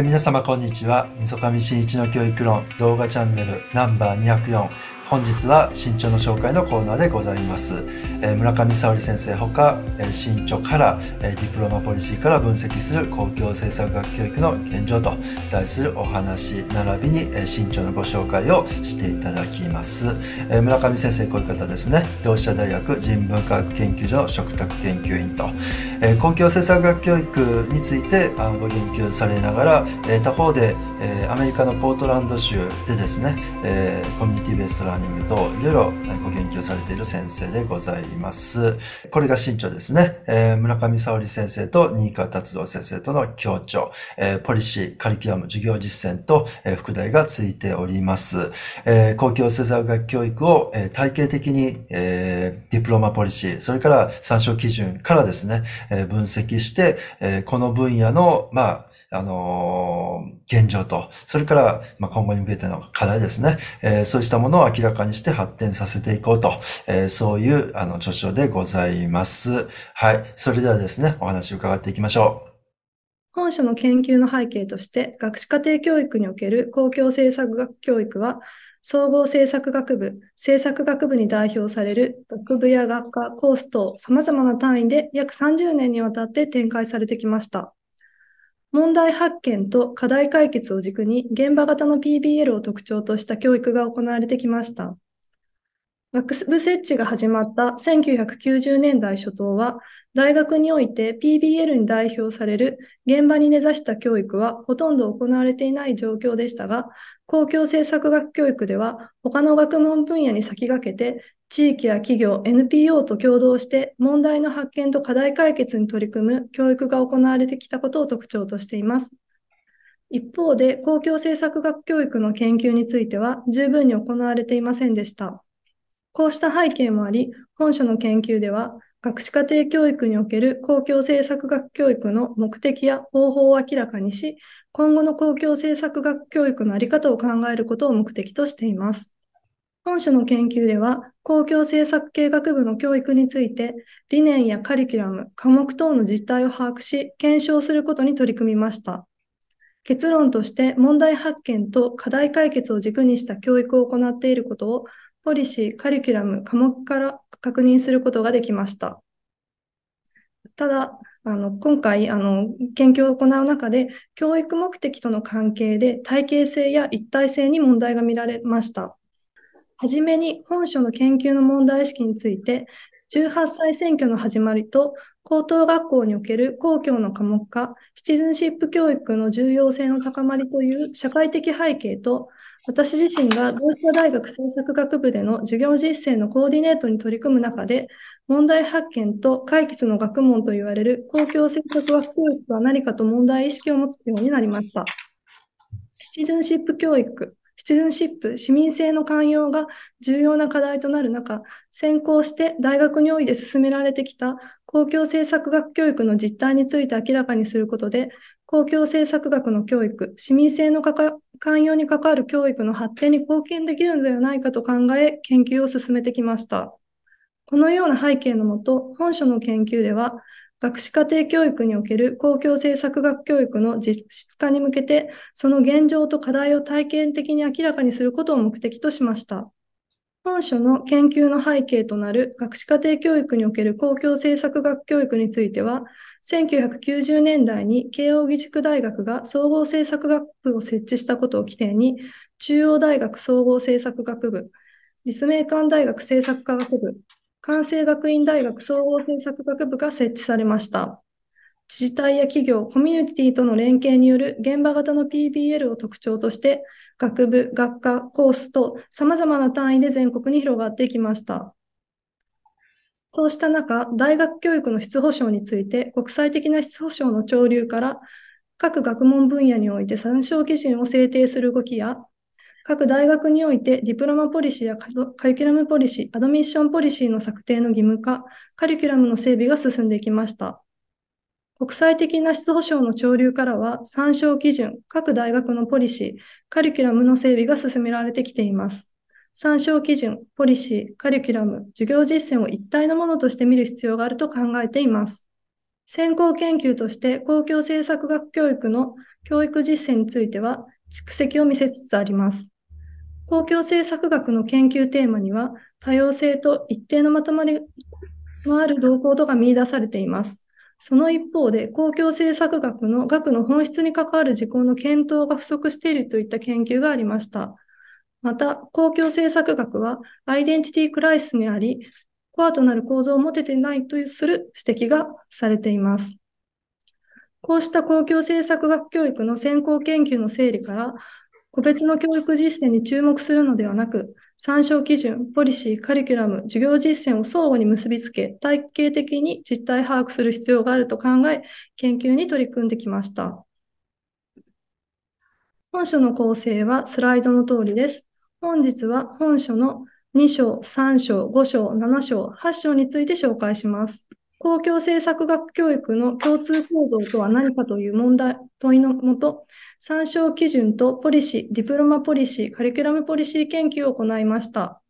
皆様こんにちは。みそかみしんいちの教育論動画チャンネルナンバー204本日は新潮の紹介のコーナーでございます、えー、村上沙織先生ほか、えー、新潮から、えー、ディプロマポリシーから分析する公共政策学教育の現状と題するお話並びに、えー、新潮のご紹介をしていただきます、えー、村上先生こういう方ですね同志社大学人文科学研究所の嘱託研究員と、えー、公共政策学教育についてあご研究されながら、えー、他方でえー、アメリカのポートランド州でですね、えー、コミュニティベースラーニングといろいろご研究されている先生でございます。これが新調ですね、えー、村上沙織先生と新川達郎先生との協調、えポリシー、カリキュラム、授業実践と、え副題がついております。え公共政策学教育を、え体系的に、えディプロマポリシー、それから参照基準からですね、え分析して、えこの分野の、まあ、あのー、現状と、それから、まあ、今後に向けての課題ですね、えー、そうしたものを明らかにして発展させていこうと、えー、そういう、あの、著書でございます。はい。それではですね、お話を伺っていきましょう。本書の研究の背景として、学士課程教育における公共政策学教育は、総合政策学部、政策学部に代表される学部や学科、コース等、様々な単位で約30年にわたって展開されてきました。問題発見と課題解決を軸に現場型の PBL を特徴とした教育が行われてきました。学部設置が始まった1990年代初頭は、大学において PBL に代表される現場に根ざした教育はほとんど行われていない状況でしたが、公共政策学教育では他の学問分野に先駆けて地域や企業、NPO と共同して問題の発見と課題解決に取り組む教育が行われてきたことを特徴としています。一方で、公共政策学教育の研究については十分に行われていませんでした。こうした背景もあり、本書の研究では、学士課程教育における公共政策学教育の目的や方法を明らかにし、今後の公共政策学教育のあり方を考えることを目的としています。本書の研究では、公共政策計画部の教育について、理念やカリキュラム、科目等の実態を把握し、検証することに取り組みました。結論として問題発見と課題解決を軸にした教育を行っていることをポリシー、カリキュラム、科目から確認することができました。ただ、あの今回あの研究を行う中で教育目的との関係で体系性や一体性に問題が見られました。はじめに本書の研究の問題意識について、18歳選挙の始まりと、高等学校における公共の科目化、シチズンシップ教育の重要性の高まりという社会的背景と、私自身が同志社大学政策学部での授業実践のコーディネートに取り組む中で、問題発見と解決の学問といわれる公共政策学教育とは何かと問題意識を持つようになりました。シチズンシップ教育シチズンシップ、市民性の寛容が重要な課題となる中、先行して大学において進められてきた公共政策学教育の実態について明らかにすることで、公共政策学の教育、市民性の寛容に関わる教育の発展に貢献できるのではないかと考え、研究を進めてきました。このような背景のもと、本書の研究では、学士課程教育における公共政策学教育の実質化に向けて、その現状と課題を体験的に明らかにすることを目的としました。本書の研究の背景となる学士課程教育における公共政策学教育については、1990年代に慶應義塾大学が総合政策学部を設置したことを起点に、中央大学総合政策学部、立命館大学政策科学部、関西学院大学総合政策学部が設置されました。自治体や企業、コミュニティとの連携による現場型の PBL を特徴として、学部、学科、コースと様々な単位で全国に広がっていきました。そうした中、大学教育の質保障について、国際的な質保障の潮流から、各学問分野において参照基準を制定する動きや、各大学においてディプロマポリシーやカリキュラムポリシー、アドミッションポリシーの策定の義務化、カリキュラムの整備が進んでいきました。国際的な質保障の潮流からは、参照基準、各大学のポリシー、カリキュラムの整備が進められてきています。参照基準、ポリシー、カリキュラム、授業実践を一体のものとして見る必要があると考えています。先行研究として公共政策学教育の教育実践については、蓄積を見せつつあります。公共政策学の研究テーマには、多様性と一定のまとまりのある動向とが見出されています。その一方で、公共政策学の学の本質に関わる事項の検討が不足しているといった研究がありました。また、公共政策学は、アイデンティティクライスにあり、コアとなる構造を持てていないとする指摘がされています。こうした公共政策学教育の先行研究の整理から、個別の教育実践に注目するのではなく、参照基準、ポリシー、カリキュラム、授業実践を相互に結びつけ、体系的に実態把握する必要があると考え、研究に取り組んできました。本書の構成はスライドの通りです。本日は本書の2章、3章、5章、7章、8章について紹介します。公共政策学教育の共通構造とは何かという問題問いのもと、参照基準とポリシー、ディプロマポリシー、カリキュラムポリシー研究を行いました。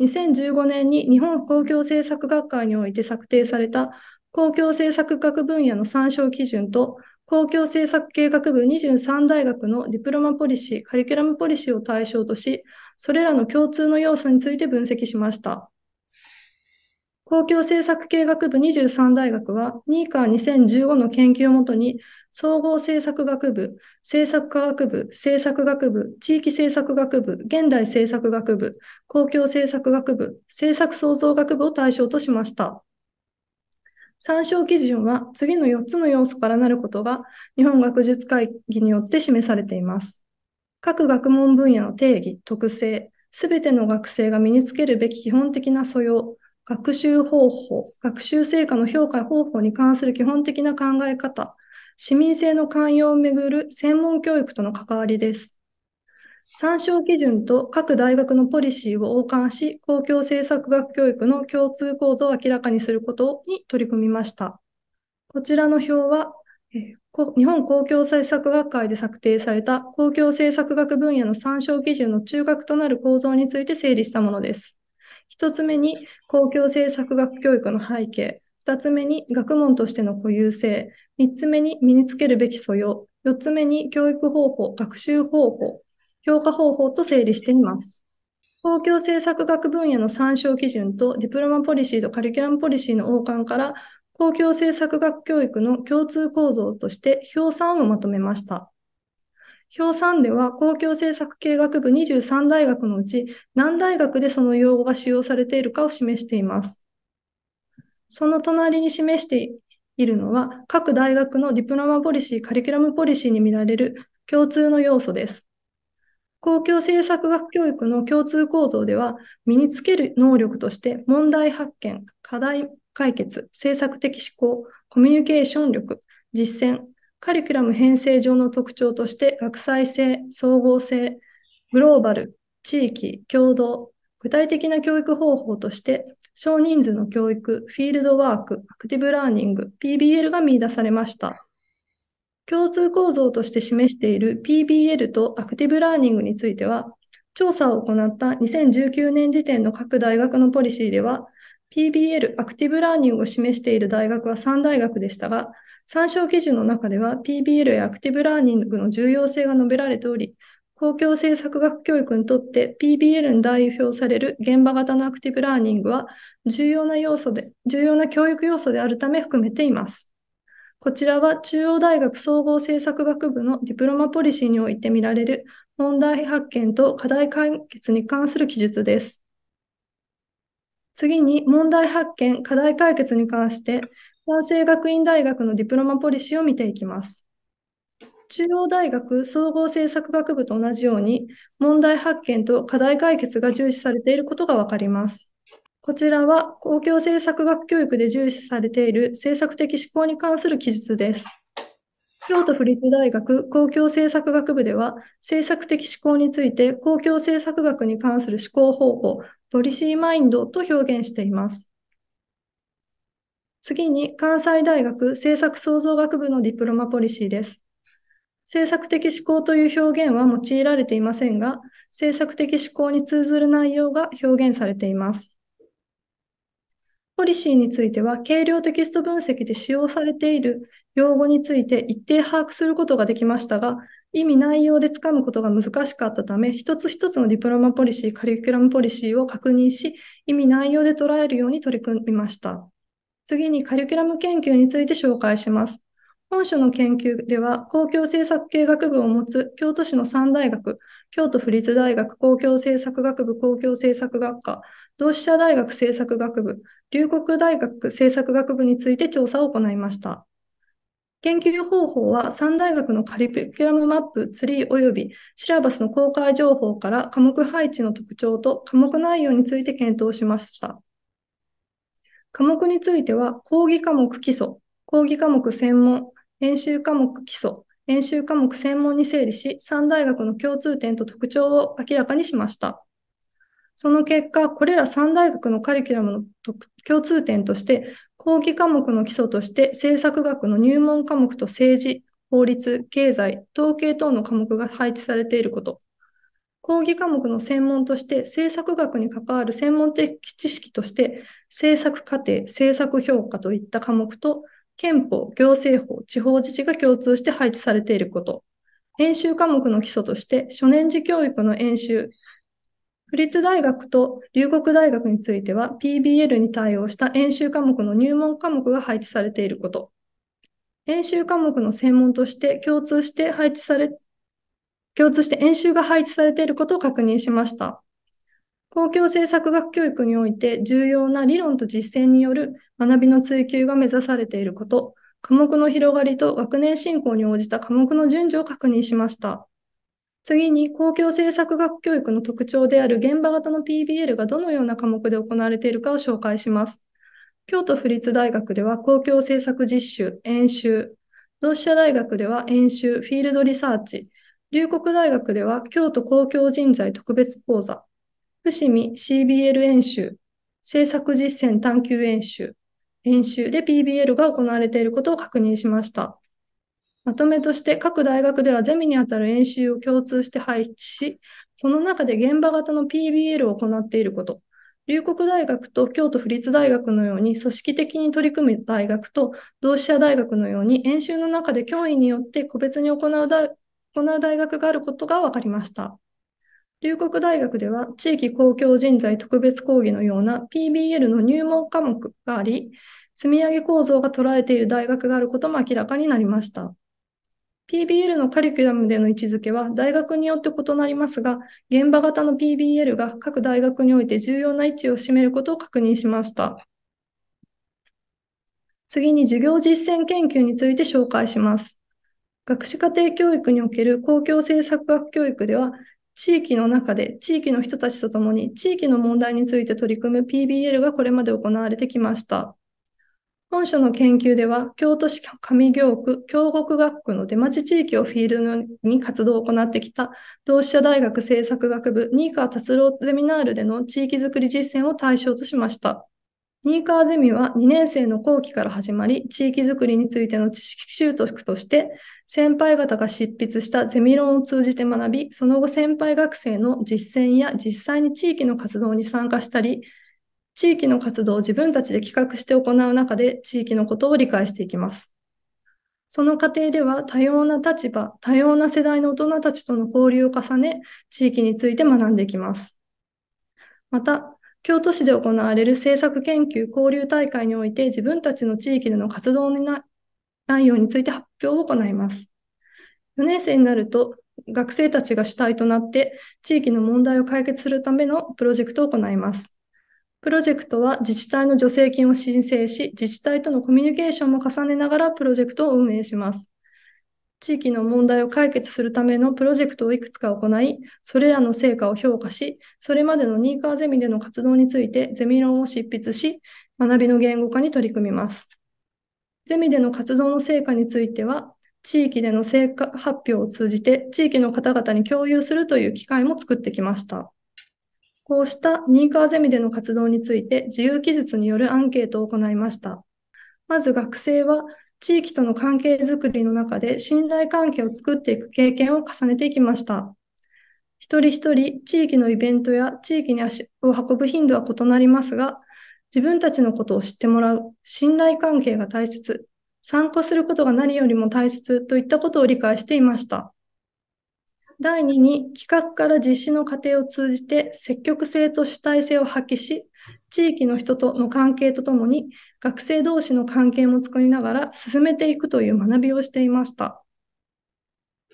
2015年に日本公共政策学会において策定された公共政策学分野の参照基準と公共政策計画部23大学のディプロマポリシー、カリキュラムポリシーを対象とし、それらの共通の要素について分析しました。公共政策系学部23大学は、ニーカー2015の研究をもとに、総合政策学部、政策科学部、政策学部、地域政策学部、現代政策学部、公共政策学部、政策創造学部を対象としました。参照基準は次の4つの要素からなることが日本学術会議によって示されています。各学問分野の定義、特性、すべての学生が身につけるべき基本的な素養、学習方法、学習成果の評価方法に関する基本的な考え方、市民性の寛容をめぐる専門教育との関わりです。参照基準と各大学のポリシーを横貫し、公共政策学教育の共通構造を明らかにすることに取り組みました。こちらの表は、え日本公共政策学会で策定された公共政策学分野の参照基準の中核となる構造について整理したものです。1つ目に公共政策学教育の背景、2つ目に学問としての固有性、3つ目に身につけるべき素養、4つ目に教育方法、学習方法、評価方法と整理しています。公共政策学分野の参照基準とディプロマポリシーとカリキュラムポリシーの王冠から公共政策学教育の共通構造として表算をまとめました。表3では公共政策系学部23大学のうち何大学でその用語が使用されているかを示しています。その隣に示しているのは各大学のディプロマポリシー、カリキュラムポリシーに見られる共通の要素です。公共政策学教育の共通構造では身につける能力として問題発見、課題解決、政策的思考、コミュニケーション力、実践、カリキュラム編成上の特徴として、学際性、総合性、グローバル、地域、共同、具体的な教育方法として、少人数の教育、フィールドワーク、アクティブラーニング、PBL が見出されました。共通構造として示している PBL とアクティブラーニングについては、調査を行った2019年時点の各大学のポリシーでは、PBL、アクティブラーニングを示している大学は3大学でしたが、参照基準の中では PBL やアクティブラーニングの重要性が述べられており、公共政策学教育にとって PBL に代表される現場型のアクティブラーニングは重要な要素で、重要な教育要素であるため含めています。こちらは中央大学総合政策学部のディプロマポリシーにおいて見られる問題発見と課題解決に関する記述です。次に問題発見、課題解決に関して関西学院大学のディプロマポリシーを見ていきます。中央大学総合政策学部と同じように、問題発見と課題解決が重視されていることがわかります。こちらは公共政策学教育で重視されている政策的思考に関する記述です。京都府立大学公共政策学部では、政策的思考について公共政策学に関する思考方法、ポリシーマインドと表現しています。次に関西大学政策創造学部のディプロマポリシーです。政策的思考という表現は用いられていませんが、政策的思考に通ずる内容が表現されています。ポリシーについては、軽量テキスト分析で使用されている用語について一定把握することができましたが、意味内容でつかむことが難しかったため、一つ一つのディプロマポリシー、カリキュラムポリシーを確認し、意味内容で捉えるように取り組みました。次にカリキュラム研究について紹介します。本書の研究では、公共政策系学部を持つ京都市の三大学、京都府立大学公共政策学部公共政策学科、同志社大学政策学部、龍谷大学政策学部について調査を行いました。研究方法は三大学のカリキュラムマップ、ツリー及びシラバスの公開情報から科目配置の特徴と科目内容について検討しました。科目については、講義科目基礎、講義科目専門、演習科目基礎、演習科目専門に整理し、3大学の共通点と特徴を明らかにしました。その結果、これら3大学のカリキュラムの共通点として、講義科目の基礎として、政策学の入門科目と政治、法律、経済、統計等の科目が配置されていること。講義科目の専門として政策学に関わる専門的知識として政策過程、政策評価といった科目と憲法、行政法、地方自治が共通して配置されていること。演習科目の基礎として初年次教育の演習、府立大学と留国大学については PBL に対応した演習科目の入門科目が配置されていること。演習科目の専門として共通して配置され共通して演習が配置されていることを確認しました。公共政策学教育において重要な理論と実践による学びの追求が目指されていること、科目の広がりと学年進行に応じた科目の順序を確認しました。次に、公共政策学教育の特徴である現場型の PBL がどのような科目で行われているかを紹介します。京都府立大学では公共政策実習、演習、同志社大学では演習、フィールドリサーチ、龍谷大学では京都公共人材特別講座、伏見 CBL 演習、政策実践探究演習、演習で PBL が行われていることを確認しました。まとめとして各大学ではゼミにあたる演習を共通して配置し、その中で現場型の PBL を行っていること、龍谷大学と京都府立大学のように組織的に取り組む大学と同志社大学のように演習の中で教員によって個別に行う行う大学があることが分かりました。龍谷大学では地域公共人材特別講義のような PBL の入門科目があり、積み上げ構造が捉らている大学があることも明らかになりました。PBL のカリキュラムでの位置づけは大学によって異なりますが、現場型の PBL が各大学において重要な位置を占めることを確認しました。次に授業実践研究について紹介します。学士課程教育における公共政策学教育では、地域の中で地域の人たちと共に地域の問題について取り組む PBL がこれまで行われてきました。本書の研究では、京都市上京区、京極学区の出町地域をフィールドに活動を行ってきた、同志社大学政策学部、新川達郎ゼミナールでの地域づくり実践を対象としました。ニーカーゼミは2年生の後期から始まり、地域づくりについての知識習得として、先輩方が執筆したゼミ論を通じて学び、その後先輩学生の実践や実際に地域の活動に参加したり、地域の活動を自分たちで企画して行う中で地域のことを理解していきます。その過程では多様な立場、多様な世代の大人たちとの交流を重ね、地域について学んでいきます。また、京都市で行われる政策研究交流大会において自分たちの地域での活動の内容について発表を行います。4年生になると学生たちが主体となって地域の問題を解決するためのプロジェクトを行います。プロジェクトは自治体の助成金を申請し、自治体とのコミュニケーションも重ねながらプロジェクトを運営します。地域の問題を解決するためのプロジェクトをいくつか行い、それらの成果を評価し、それまでのニーカーゼミでの活動についてゼミ論を執筆し、学びの言語化に取り組みます。ゼミでの活動の成果については、地域での成果発表を通じて地域の方々に共有するという機会も作ってきました。こうしたニーカーゼミでの活動について自由記述によるアンケートを行いました。まず学生は地域との関係づくりの中で信頼関係を作っていく経験を重ねていきました。一人一人、地域のイベントや地域に足を運ぶ頻度は異なりますが、自分たちのことを知ってもらう、信頼関係が大切、参加することが何よりも大切といったことを理解していました。第2に企画から実施の過程を通じて積極性と主体性を発揮し、地域の人との関係とともに学生同士の関係も作りながら進めていくという学びをしていました。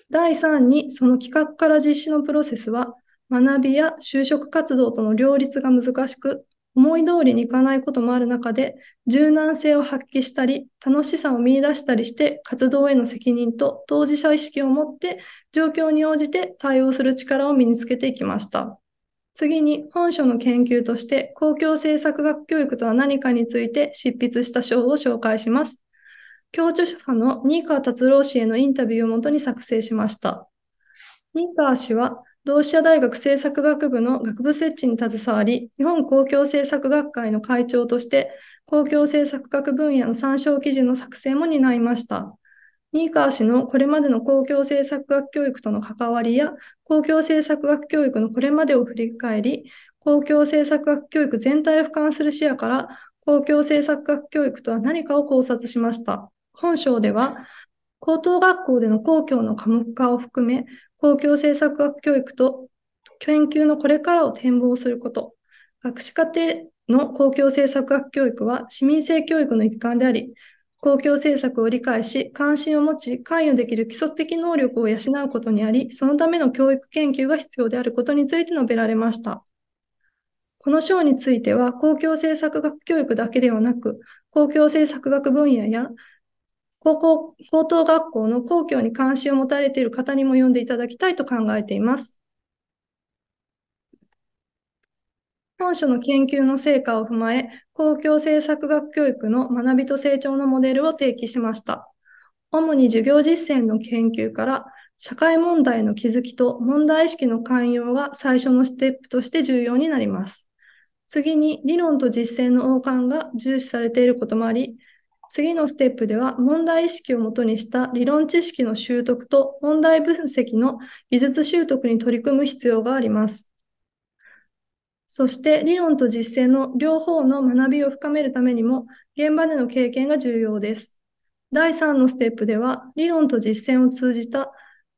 第3にその企画から実施のプロセスは学びや就職活動との両立が難しく、思い通りにいかないこともある中で、柔軟性を発揮したり、楽しさを見出したりして、活動への責任と当事者意識を持って、状況に応じて対応する力を身につけていきました。次に、本書の研究として、公共政策学教育とは何かについて執筆した章を紹介します。教著者の新川達郎氏へのインタビューをもとに作成しました。ニカー氏は同志社大学政策学部の学部設置に携わり、日本公共政策学会の会長として、公共政策学分野の参照基準の作成も担いました。新川氏のこれまでの公共政策学教育との関わりや、公共政策学教育のこれまでを振り返り、公共政策学教育全体を俯瞰する視野から、公共政策学教育とは何かを考察しました。本章では、高等学校での公共の科目化を含め、公共政策学教育と研究のこれからを展望すること。学士課程の公共政策学教育は市民性教育の一環であり、公共政策を理解し、関心を持ち、関与できる基礎的能力を養うことにあり、そのための教育研究が必要であることについて述べられました。この章については、公共政策学教育だけではなく、公共政策学分野や高校、高等学校の公共に関心を持たれている方にも読んでいただきたいと考えています。本書の研究の成果を踏まえ、公共政策学教育の学びと成長のモデルを提起しました。主に授業実践の研究から、社会問題の気づきと問題意識の寛容が最初のステップとして重要になります。次に理論と実践の王冠が重視されていることもあり、次のステップでは問題意識をもとにした理論知識の習得と問題分析の技術習得に取り組む必要があります。そして理論と実践の両方の学びを深めるためにも現場での経験が重要です。第3のステップでは理論と実践を通じた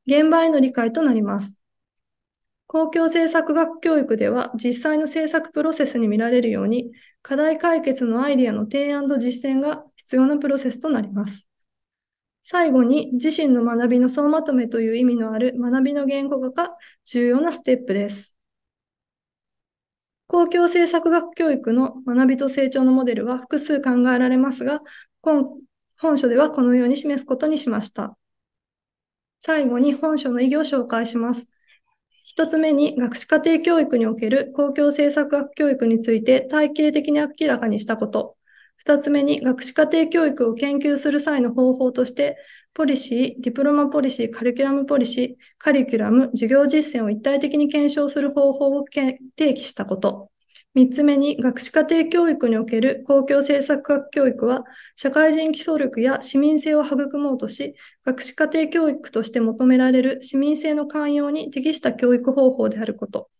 現場への理解となります。公共政策学教育では実際の政策プロセスに見られるように課題解決のアイデアの提案と実践が必要なプロセスとなります。最後に自身の学びの総まとめという意味のある学びの言語化が重要なステップです。公共政策学教育の学びと成長のモデルは複数考えられますが、本本書ではこのように示すことにしました。最後に本書の意義を紹介します。一つ目に、学士課程教育における公共政策学教育について体系的に明らかにしたこと。二つ目に、学士課程教育を研究する際の方法として、ポリシー、ディプロマポリシー、カリキュラムポリシー、カリキュラム、授業実践を一体的に検証する方法を提起したこと。3つ目に、学士課程教育における公共政策学教育は、社会人基礎力や市民性を育もうとし、学士課程教育として求められる市民性の寛容に適した教育方法であること。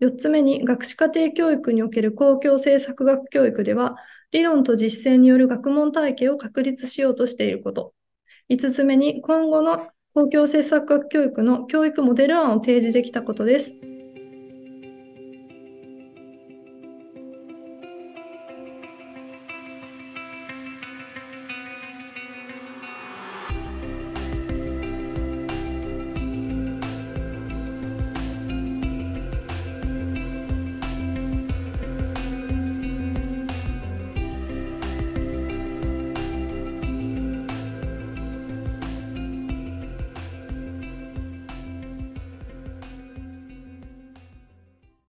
4つ目に、学士課程教育における公共政策学教育では、理論と実践による学問体系を確立しようとしていること。5つ目に、今後の公共政策学教育の教育モデル案を提示できたことです。